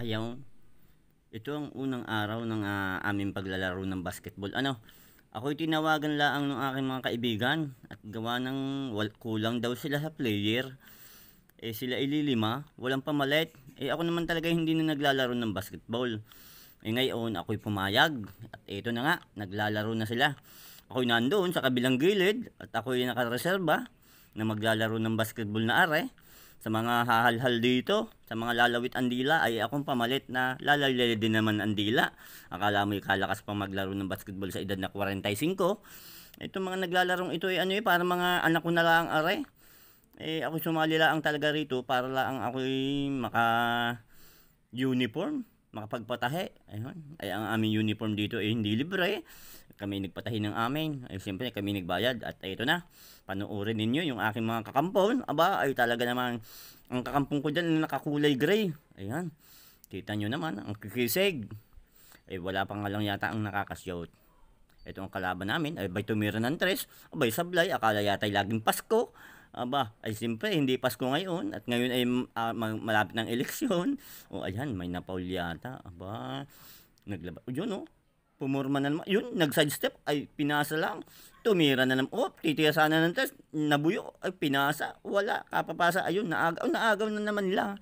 Ayaw. Ito ang unang araw ng uh, aming paglalaro ng basketball. Ano? Ako'y tinawagan laang ng aking mga kaibigan at gawa ng wal, kulang daw sila sa player. Eh sila ililima, walang pamalit. Eh ako naman talaga hindi na naglalaro ng basketball. Eh ngayon ako'y pumayag at ito na nga, naglalaro na sila. Ako'y nandoon sa kabilang gilid at ako'y nakareserba na maglalaro ng basketball na are sa mga hahalhal dito, sa mga lalawit andila ay akong pamalit na lalalili din naman ang dila. Akala mo kalakas pang maglaro ng basketball sa edad na 45. Itong mga naglalarong ito ay ano eh, para mga anak ko na lang are. Eh, ako sumali lang talaga rito para lang ako maka uniform makapagpatahe. Ayun. Ay ang aming uniform dito ay hindi libre kami nagpatahi ng amin. Ay siyempre kami nagbayad at ito na. Panoorin ninyo yung aking mga kakampon. Aba, ay talaga naman ang kakampong ko diyan nakakulay gray. Ayan. Kita nyo naman ang kikisig. Ay wala pa nga lang yata ang nakakasyot. Ito ang kalaban namin. Ay bay tumira ng tres. Abay sablay. Akala yata ay laging Pasko. Aba, ay siyempre hindi Pasko ngayon at ngayon ay uh, malapit ng eleksyon. O ayan, may napaul yata. Aba, naglaba. O yun o, oh pumurma na naman. Yun, nag-sidestep, ay pinasa lang. Tumira na naman. Oh, titira sana ng test. Nabuyo, ay pinasa. Wala, kapapasa. Ayun, naagaw, naagaw na naman nila.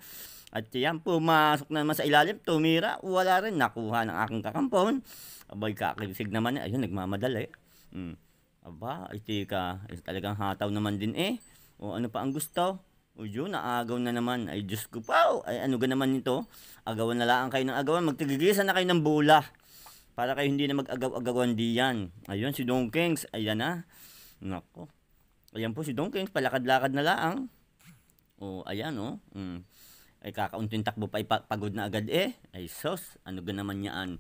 At yan, pumasok na naman sa ilalim, tumira, wala rin, nakuha ng aking kakampon. Abay, kakilsig naman Ayun, nagmamadali. Hmm. Aba, itika, ay, talagang hataw naman din eh. O oh, ano pa ang gusto? O oh, yun, naagaw na naman. Ay, Diyos ko pa. Oh, ay, ano ga naman nito? Agawan na lang kayo ng agawan. Magtigigisan na kayo ng bula. Para kayo hindi na mag-agaw-agawan di yan. Ayun, si Don Kings. Ayan na. Nako. Ayan po si Don Kings. Palakad-lakad na lang. O, oh, ayan o. Oh. Mm. Ay, kakaunting takbo pa. ipagod na agad eh. Ay, sos. Ano ga naman yaan?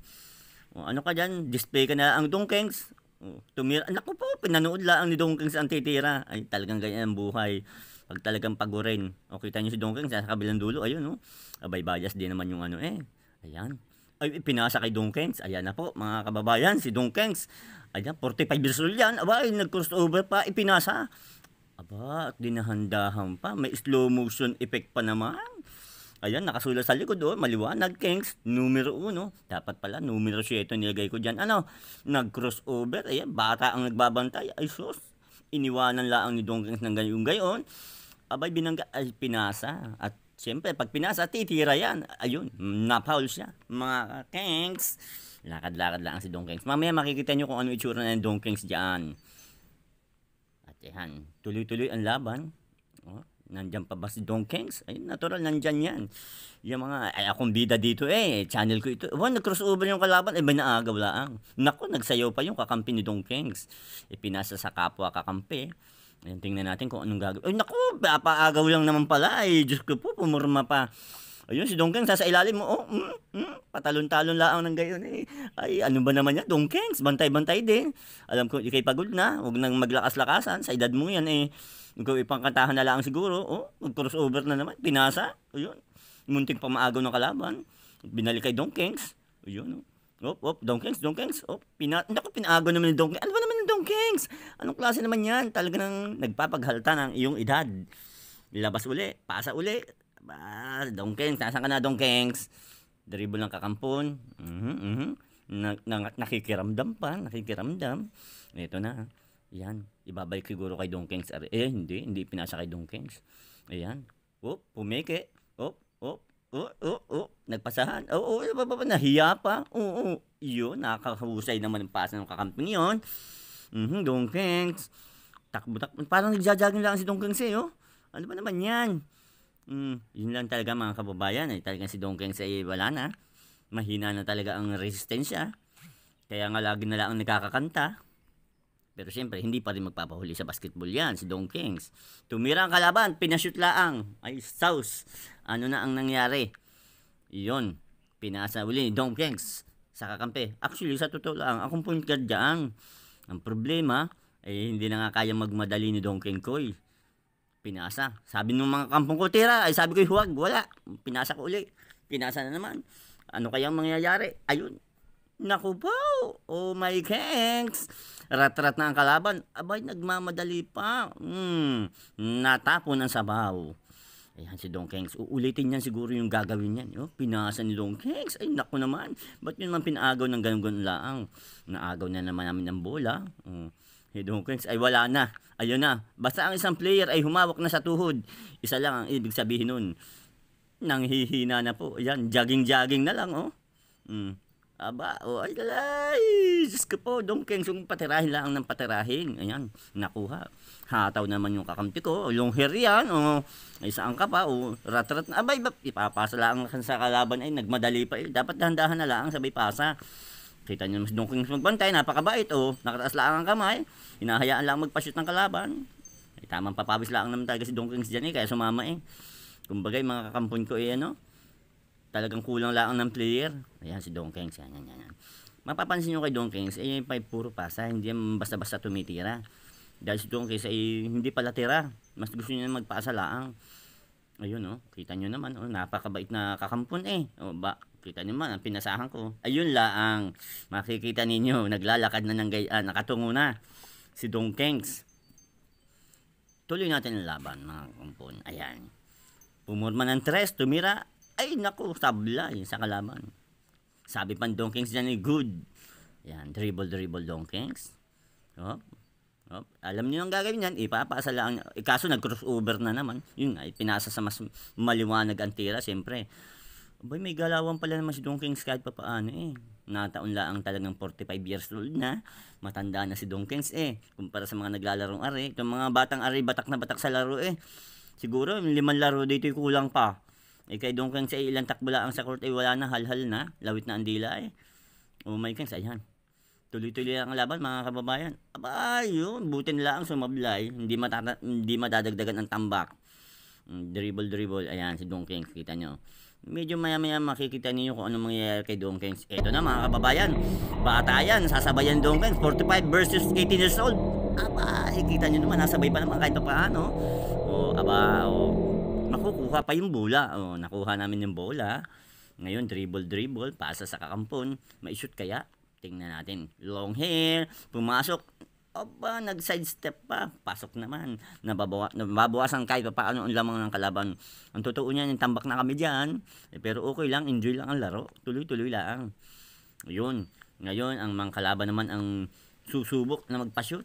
O, oh, ano ka dyan? Display ka na ang Don Kings. O, oh, tumira. Nako po, pinanood laang ni Don Kings ang titira. Ay, talagang ganyan ang buhay pag talagang pagurin. O oh, kita niyo si Don King sa kabilang dulo, ayun no. Abay bias din naman yung ano eh. Ayan ay, pinasa kay Dunkens. Ayan na po, mga kababayan, si Dunkens. Ayan, 45 years old yan. Aba, nag-crossover pa, ipinasa. Aba, at dinahandahan pa. May slow motion effect pa naman. Ayan, nakasulat sa likod doon, oh, maliwanag, Kings, numero 1. Dapat pala, numero 7 nilagay ko dyan. Ano, nag-crossover, ayan, bata ang nagbabantay. Ay, sus, iniwanan lang ni Dong Kings ng gayon-gayon. Abay, binangga, ay, pinasa. At Siyempre, pag pinasa, titira yan. Ayun, napaul siya. Mga Kings, lakad-lakad lang si Don Kings. Mamaya makikita nyo kung ano itsura ng Don Kings dyan. At yan, tuloy-tuloy ang laban. Oh, nandyan pa ba si Don Kings? Ayun, natural, nandyan yan. Yung mga, ay akong bida dito eh, channel ko ito. Wow, nag-crossover yung kalaban, eh, binaagaw laang. Naku, nagsayaw pa yung kakampi ni Don Kings. Ipinasa sa kapwa kakampi. Ayan, tingnan natin kung anong gagawin. Ay, naku, papaagaw lang naman pala. Ay, eh. Diyos ko po, pumurma pa. Ayun, si Dongkeng, sasa ilalim mo. Oh, mm, mm, patalon-talon lang ng gayon eh. Ay, ano ba naman yan? Dongkeng, bantay-bantay din. Alam ko, ikay pagod na. Huwag nang maglakas-lakasan. Sa edad mo yan eh. Ikaw ipangkatahan na lang siguro. Oh, mag-crossover na naman. Pinasa. Ayun. Munting pamaagaw ng kalaban. Binalik kay Dongkengs. Ayun, oh. Op, op, Donkings, Donkings, op, pina, naku, pinaago naman ng Donkings. Ano ba naman ng Donkings? Anong klase naman yan? Talaga nang nagpapaghalta ng iyong edad. Labas uli, pasa uli. Ba, Donkings, nasaan ka na, Donkings? Dribble ng kakampon. Mm-hmm, mm-hmm. Na, na, nakikiramdam pa, nakikiramdam. Ito na, yan. Ibabalik siguro kay Donkings. Eh, hindi, hindi pinasa kay Donkings. Ayan. Op, pumeke. Op, op, Oh, oh, oh, nagpasahan. Oo, oh, oh, nahiya pa. Oo, oh, yun, nakakahusay naman ang pasa ng kakamping yun. Mm-hmm, Dongkengs. Takbo, takbo. Parang nagjajagin lang si Dongkengs eh, oh. Ano ba naman yan? Mm, yun lang talaga mga kababayan. Ay, eh. Talagang si Dongkeng sa eh, wala na. Mahina na talaga ang resistensya. Kaya nga lagi na lang ang nagkakakanta. Pero siyempre, hindi pa rin magpapahuli sa basketball yan, si Kings. Tumira ang kalaban, pinashoot laang. Ay, sauce ano na ang nangyari. Yun, pinasa uli ni Dong Kengs sa kakampi. Actually, sa totoo lang, akong point guard dyan. Ang problema, eh, hindi na nga kaya magmadali ni Dong King Koy. Pinasa. Sabi ng mga kampong ko, tira, ay sabi ko, huwag, wala. Pinasa ko uli. Pinasa na naman. Ano kayang mangyayari? Ayun. Naku po. Oh my kengs. Rat-rat na ang kalaban. Abay, nagmamadali pa. Hmm. Natapon ang sabaw. Ayan si Don Kengs. Uulitin niyan siguro yung gagawin niyan. Oh, pinasa ni Don Kengs. Ay, naku naman. Ba't yun naman pinagaw ng ganun-ganun laang? Naagaw na naman namin ng bola. Oh. Hey, Don Kengs, ay wala na. Ayun na. Basta ang isang player ay humawak na sa tuhod. Isa lang ang ibig sabihin nun. Nanghihina na po. Ayan, jogging-jogging na lang, oh. Mm. Aba, oh, ay, lalay. Jesus ko po, Dong Kengsong, patirahin lang ng patirahin. Ayan, nakuha. Hataw naman yung kakampi ko, yung herian, o ay saan ka pa, o rat-rat na, abay, ipapasa lang sa kalaban, ay nagmadali pa, eh. dapat dahan-dahan na lang, sabay pasa. Kita niyo mas Dong Kings magbantay, napakabait, o nakataas lang ang kamay, hinahayaan lang magpashoot ng kalaban. Ay, tamang papawis lang naman talaga si Dong Kings dyan eh, kaya sumama eh. Kumbaga, yung mga kakampon ko eh, ano, talagang kulang lang ng player. Ayan, si Don Kings, yan, yan, yan mapapansin nyo kay Don Kings, eh, pa, puro pasa, hindi yan basta-basta tumitira. Dahil si Don ay eh, hindi pala tira. Mas gusto niya magpasa laang. Ayun oh, kita nyo naman, oh, napakabait na kakampon eh. Oh, ba, kita nyo naman, ang pinasahan ko. Ayun laang, makikita ninyo, naglalakad na ng gaya, ah, nakatungo na si Don Kings. Tuloy natin ang laban mga kampon. Ayan. Pumurma ng tres, tumira. Ay naku, tabla yun sa kalaban. Sabi pang Donkings dyan ay good. Yan, dribble, dribble Donkings. Oh. Oh, alam niyo ang gagawin niyan, ipapasa lang. Eh, kaso nag-crossover na naman. Yun nga, eh, pinasa sa mas maliwanag ang tira, siyempre. Boy, may galawan pala naman si Donkings kahit pa paano eh. Nataon lang talagang 45 years old na. Matanda na si Donkings eh. Kumpara sa mga naglalarong are. Itong mga batang are, batak na batak sa laro eh. Siguro, limang laro dito kulang pa. Eh kay doon kang sa ilang takbula ang sa court ay eh, wala na halhal na, lawit na ang dila eh. Oh my kings, ayan. Tuloy-tuloy ang laban mga kababayan. Aba, yun, buti nila ang sumablay, hindi matata hindi madadagdagan ang tambak. Hmm, dribble dribble, ayan si Don Kings, kita nyo. Medyo maya-maya makikita niyo kung ano mangyayari kay Don Kings. Ito na mga kababayan, batayan, sasabayan Don Kings, 45 versus 18 years old. Aba, eh, kita nyo naman, nasabay pa naman kahit pa paano. O, oh, aba, o, oh kukuha pa yung bola. Oh, nakuha namin yung bola. Ngayon, dribble-dribble, pasa sa kakampon. May shoot kaya? Tingnan natin. Long hair, pumasok. Aba, nag-side step pa. Pasok naman. Nababawa, nababawasan kahit pa paano ang lamang ng kalaban. Ang totoo niya, yung tambak na kami dyan. Eh, pero okay lang, enjoy lang ang laro. Tuloy-tuloy lang. Yun. Ngayon, ang mga kalaban naman ang susubok na magpa-shoot.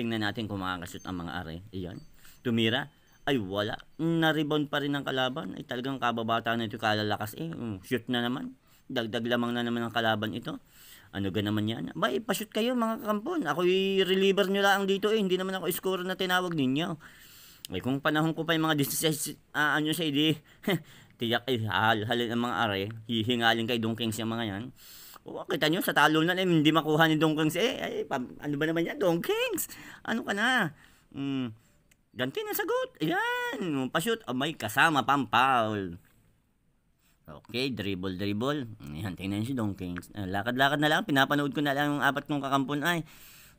Tingnan natin kung makakashoot ang mga are. Iyan. Tumira ay wala. Na-rebound pa rin ang kalaban. Ay talagang kababata na ito kalalakas eh. Hmm, shoot na naman. Dagdag lamang na naman ang kalaban ito. Ano ga naman yan? Ba, ipashoot kayo mga kampon. Ako'y reliever nyo lang dito eh. Hindi naman ako score na tinawag ninyo. Ay kung panahon ko pa yung mga 16 uh, ah, ano siya, di tiyak eh, hal, halin ang mga are. Hihingalin kay Don Kings yung mga yan. O, kita nyo, sa talo na eh, hindi makuha ni Don Kings. Eh, ay, pa, ano ba naman yan, Don Kings? Ano ka na? Mm, Ganti na sagot. Ayan. Pa-shoot. Oh, may kasama pang foul. Okay, dribble, dribble. Ayan, tingnan si Don ah, Lakad-lakad na lang. Pinapanood ko na lang yung apat kong kakampon ay. Eh.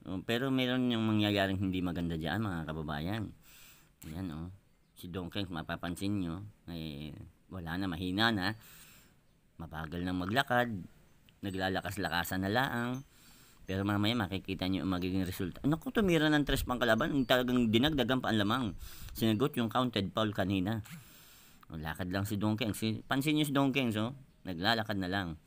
Oh, pero meron yung mangyayaring hindi maganda dyan, mga kababayan. Ayan, oh. Si Don mapapansin nyo. Eh, wala na, mahina na. Mabagal nang maglakad. Naglalakas-lakasan na lang pero mamaya makikita niyo yung magiging resulta. Ah, ko tumira ng tres pang kalaban. Talagang dinagdagan pa ang lamang. Sinagot yung counted foul kanina. O, lakad lang si Don Kings. Si, pansin nyo si Don Kings, oh. Naglalakad na lang.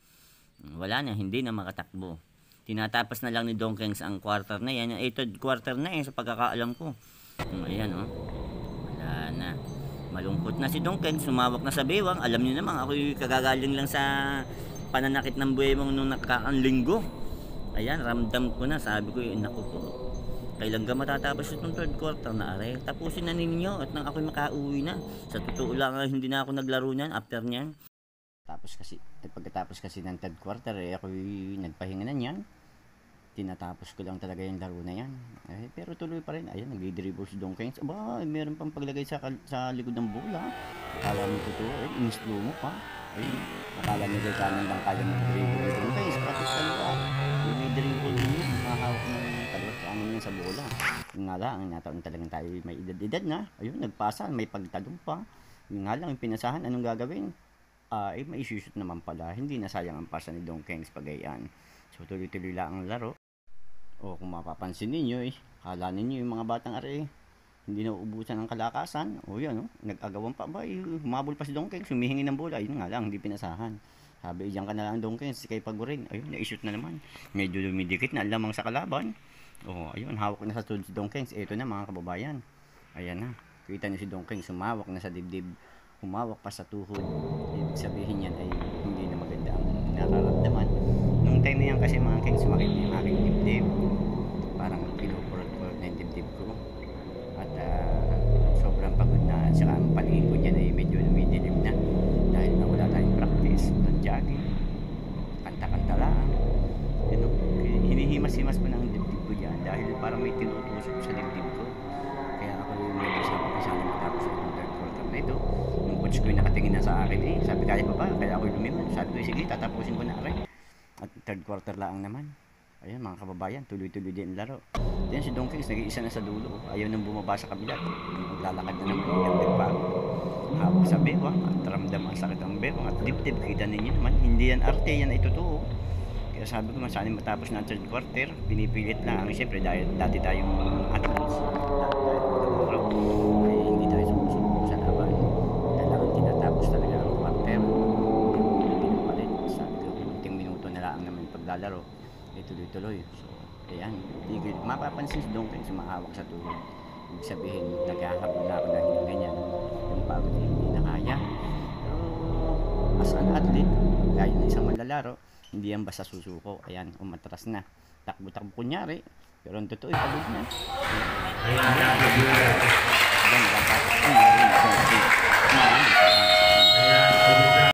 Wala na, hindi na makatakbo. Tinatapos na lang ni Don Kings ang quarter na yan. Yung third quarter na yan eh, sa pagkakaalam ko. O, hmm, ayan, oh. Wala na. Malungkot na si Don Kings. Sumawak na sa bewang. Alam niyo naman, ako kagagaling lang sa pananakit ng buwemong nung nakakaang linggo. Ayan, ramdam ko na. Sabi ko, naku po. Kailan ka matatapos itong third quarter na are? Tapusin na ninyo at nang ako'y makauwi na. Sa totoo lang, ah, hindi na ako naglaro niyan after niyan. Tapos kasi, at pagkatapos kasi ng third quarter, eh, ako nagpahinga na niyan. Tinatapos ko lang talaga yung laro na yan. Eh, pero tuloy pa rin. Ayan, nagdi-dribble si Don Keynes. Aba, meron pang paglagay sa, sa likod ng bola. Akala mo to, eh, inislo mo pa. Ayun, akala nila kanan lang kaya mag-dribble. nga lang, nataon talagang tayo may edad-edad na. Ayun, nagpasa, may pagtalong pa. Yun nga lang, pinasahan, anong gagawin? Uh, ah, ay, eh, may isushoot naman pala. Hindi na sayang ang pasa ni Don Kings pagayan. So, tuloy-tuloy lang ang laro. O, kung mapapansin ninyo eh, kala ninyo yung mga batang are eh, hindi na ubusan ng kalakasan. O yun, oh, nag-agawan pa ba? Eh, humabol pa si Don Kings, humihingi ng bola. Ayun nga lang, hindi pinasahan. Sabi, diyan ka na lang Don Kings, kay Pagurin. Ayun, na-shoot na naman. Medyo dumidikit na lamang sa kalaban. Oh, ayun, hawak na sa tulad si Don Kings. Ito na mga kababayan. Ayan na. Kita niyo si Don Kings humawak na sa dibdib. Humawak pa sa tuhod. Ibig sabihin yan ay hindi na maganda ang nararamdaman. Nung time na yan kasi mga Kings, sumakit na yung aking dibdib. Parang pinukurot-kurot na yung dibdib ko. At uh, sobrang pagod na at saka coach ko yung nakatingin na sa akin eh sabi kaya pa ba kaya ako lumiman sabi ko sige tatapusin ko na rin at third quarter lang naman ayun mga kababayan tuloy-tuloy din laro then si Don Kings nag-iisa na sa dulo ayaw nang bumaba sa kabila maglalakad na naman nagdagdag pa hawak sa bewang at ramdam ang sakit ang bewang at dibdib kita ninyo naman hindi yan arte yan ay totoo kaya sabi ko sana matapos na third quarter pinipilit na ang siyempre dahil dati tayong athletes dati tayong naglalaro ay tuloy-tuloy so ayan tigil mapapansin doon kayo sumahawak sa tulog ibig sabihin naghahabol na ako dahil ganyan yung pagod ay eh, hindi na kaya pero as an athlete kahit na isang malalaro hindi yan basta susuko ayan umatras na takbo-takbo kunyari pero ang totoo ay pagod na ayan